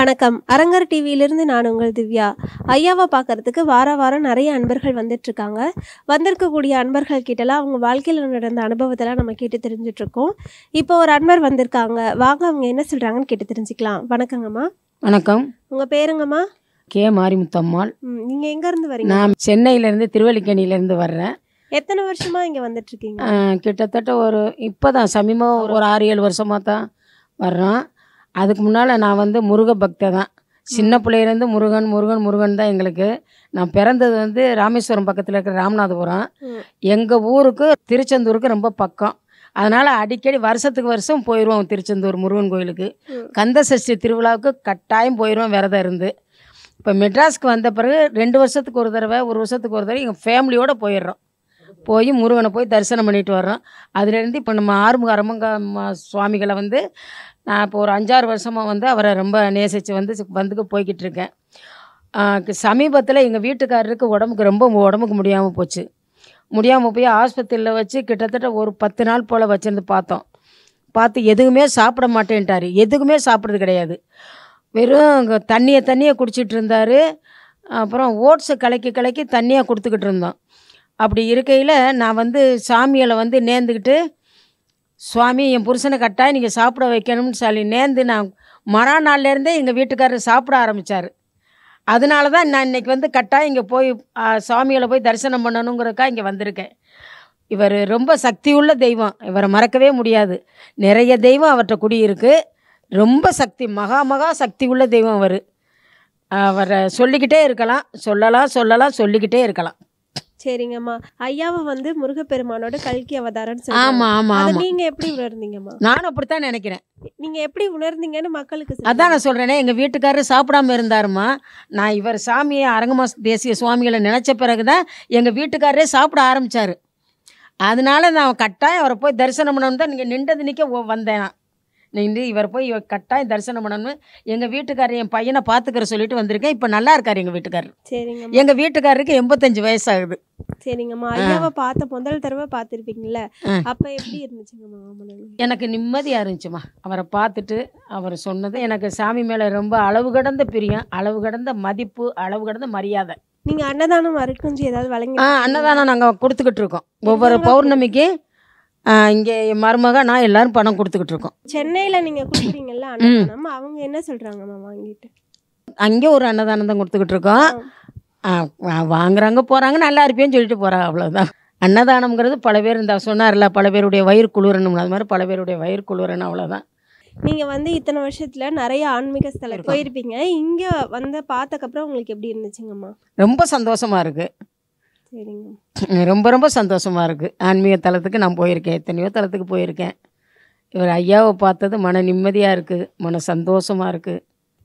வணக்கம் அரங்கர் டிவியிலிருந்து நான் உங்கள் திவ்யா ஐயாவை பார்க்குறதுக்கு வார வாரம் நிறைய அன்பர்கள் வந்துட்ருக்காங்க வந்திருக்கக்கூடிய அன்பர்கள் கிட்டலாம் அவங்க வாழ்க்கையில் நடந்த அனுபவத்தெல்லாம் நம்ம கேட்டு தெரிஞ்சிட்ருக்கோம் இப்போ ஒரு அன்பர் வந்திருக்காங்க வாங்க அவங்க என்ன சொல்கிறாங்கன்னு கேட்டு தெரிஞ்சுக்கலாம் வணக்கங்கம்மா வணக்கம் உங்கள் பேருங்கம்மா கே மாரிமுத்தம்மாள் நீங்கள் எங்கேருந்து வரீங்க நான் சென்னையிலேருந்து திருவல்லிக்கேணியிலேருந்து வர்றேன் எத்தனை வருஷமாக இங்கே வந்துட்ருக்கீங்க கிட்டத்தட்ட ஒரு இப்போ தான் சமீபம் ஒரு ஆறு ஏழு வருஷமாக தான் வர்றோம் அதுக்கு முன்னால் நான் வந்து முருக பக்த தான் சின்ன பிள்ளையிலேருந்து முருகன் முருகன் முருகன் தான் எங்களுக்கு நான் பிறந்தது வந்து ராமேஸ்வரம் பக்கத்தில் இருக்கிற ராமநாதபுரம் எங்கள் ஊருக்கு திருச்செந்தூருக்கு ரொம்ப பக்கம் அதனால் அடிக்கடி வருஷத்துக்கு வருஷம் போயிடுவோம் திருச்செந்தூர் முருகன் கோயிலுக்கு கந்தசஷ்டி திருவிழாவுக்கு கட்டாயம் போயிடுவோம் விரதம் இருந்து இப்போ மெட்ராஸ்க்கு வந்த பிறகு ரெண்டு வருஷத்துக்கு ஒரு தடவை ஒரு வருஷத்துக்கு ஒரு தடவை எங்கள் ஃபேமிலியோடு போயிடுறோம் போய் முருகனை போய் தரிசனம் பண்ணிட்டு வர்றோம் அதுலேருந்து இப்போ நம்ம ஆறுமுக அரமங்க சுவாமிகளை வந்து நான் இப்போ ஒரு அஞ்சாறு வருஷமாக வந்து அவரை ரொம்ப நேசித்து வந்து வந்துக்கு போய்கிட்டு இருக்கேன் சமீபத்தில் எங்கள் வீட்டுக்காரருக்கு உடம்புக்கு ரொம்ப உடம்புக்கு முடியாமல் போச்சு முடியாமல் போய் ஆஸ்பத்திரியில் வச்சு கிட்டத்தட்ட ஒரு பத்து நாள் போல் வச்சுருந்து பார்த்தோம் பார்த்து எதுவுமே சாப்பிட மாட்டேன்ட்டார் எதுக்குமே சாப்பிட்றது கிடையாது வெறும் தண்ணியை தண்ணியை குடிச்சிட்டு இருந்தார் அப்புறம் ஓட்ஸை கலக்கி கலக்கி தண்ணியாக கொடுத்துக்கிட்டு இருந்தோம் அப்படி இருக்கையில் நான் வந்து சாமியில் வந்து நேர்ந்துக்கிட்டு சுவாமி என் புருஷனை கட்டாய் நீங்கள் சாப்பிட வைக்கணும்னு சொல்லி நேர்ந்து நான் மரா நாள்லேருந்தே எங்கள் வீட்டுக்காரர் சாப்பிட ஆரம்பித்தார் அதனால தான் நான் இன்றைக்கி வந்து கட்டாய் இங்கே போய் சுவாமியில் போய் தரிசனம் பண்ணணுங்கிறக்கா இங்கே வந்திருக்கேன் இவர் ரொம்ப சக்தி உள்ள தெய்வம் இவரை மறக்கவே முடியாது நிறைய தெய்வம் அவர்கிட்ட குடியிருக்கு ரொம்ப சக்தி மகா மகா சக்தி உள்ள தெய்வம் அவர் அவரை சொல்லிக்கிட்டே இருக்கலாம் சொல்லலாம் சொல்லலாம் சொல்லிக்கிட்டே இருக்கலாம் சரிங்கம்மா ஐயாவை வந்து முருகப்பெருமானோட கல்கி அவதாரம்னு சொல்லுவாங்க நீங்க எப்படி உணர்ந்தீங்கம்மா நானும் அப்படித்தான் நினைக்கிறேன் நீங்க எப்படி உணர்ந்தீங்கன்னு மக்களுக்கு அதான் நான் சொல்றேனே எங்க வீட்டுக்காரர் சாப்பிடாம இருந்தாருமா நான் இவர் சாமியை அரங்கமா தேசிய சுவாமிகளை நினைச்ச பிறகுதான் எங்க வீட்டுக்காரரே சாப்பிட ஆரம்பிச்சாரு அதனால நான் கட்டாயம் அவரை போய் தரிசனம் பண்ணணும் தான் நீங்கள் நின்றது நிற்க வந்தேன் நின்று இவர் போய் இவர் கட்டாயம் தரிசனம் பண்ணணும்னு எங்கள் வீட்டுக்காரர் என் பையனை பார்த்துக்கிற சொல்லிட்டு வந்திருக்கேன் இப்போ நல்லா இருக்கார் எங்கள் வீட்டுக்காரர் சரிங்க எங்கள் வீட்டுக்காரருக்கு எண்பத்தஞ்சு வயசாகுது சரிங்கம்மா ஐயாவை பார்த்த முதல் தடவை பார்த்துருப்பீங்கல்ல அப்ப எப்படி இருந்துச்சுங்கம்மா எனக்கு நிம்மதியா இருந்துச்சுமா அவரை பார்த்துட்டு அவர் சொன்னது எனக்கு சாமி மேல ரொம்ப அளவு கடந்த பிரியம் அளவு கடந்த மதிப்பு அளவு கடந்த மரியாதை நீங்க அன்னதானம் அருட்கஞ்சி ஏதாவது வழங்கி அன்னதானம் நாங்க கொடுத்துக்கிட்டு இருக்கோம் ஒவ்வொரு பௌர்ணமிக்கு இங்கே என் மருமக நான் எல்லாரும் பணம் கொடுத்துக்கிட்டு இருக்கோம் சென்னையில் நீங்கள் கொடுக்குறீங்கல்ல அன்னதானம் அவங்க என்ன சொல்கிறாங்கம்மா வாங்கிட்டு அங்கே ஒரு அன்னதானம் தான் கொடுத்துக்கிட்டு இருக்கோம் வாங்குறாங்க போகிறாங்க நல்லா இருப்பேன்னு சொல்லிட்டு போகிறா அவ்வளோதான் அன்னதானம்ங்கிறது பல பேர் இந்த சொன்னார்ல பல பேருடைய வயிறு குளிரணும் அது மாதிரி பல பேருடைய வயிறு குளிரணும் அவ்வளோதான் நீங்கள் வந்து இத்தனை வருஷத்தில் நிறைய ஆன்மீக ஸ்தலம் போயிருப்பீங்க இங்கே வந்து பார்த்தக்கப்புறம் உங்களுக்கு எப்படி இருந்துச்சுங்கம்மா ரொம்ப சந்தோஷமாக இருக்குது சரிங்க ரொம்ப ரொம்ப சந்தோஷமாக இருக்குது ஆன்மீக தலத்துக்கு நான் போயிருக்கேன் எத்தனையோ தலத்துக்கு போயிருக்கேன் இவர் ஐயாவை பார்த்தது மன நிம்மதியாக இருக்குது மன சந்தோஷமாக இருக்குது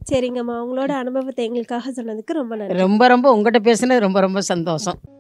சரிங்கம்மா உங்களோட அனுபவத்தை எங்களுக்காக சொன்னதுக்கு ரொம்ப நன்றி ரொம்ப ரொம்ப உங்கள்கிட்ட பேசுனது ரொம்ப ரொம்ப சந்தோஷம்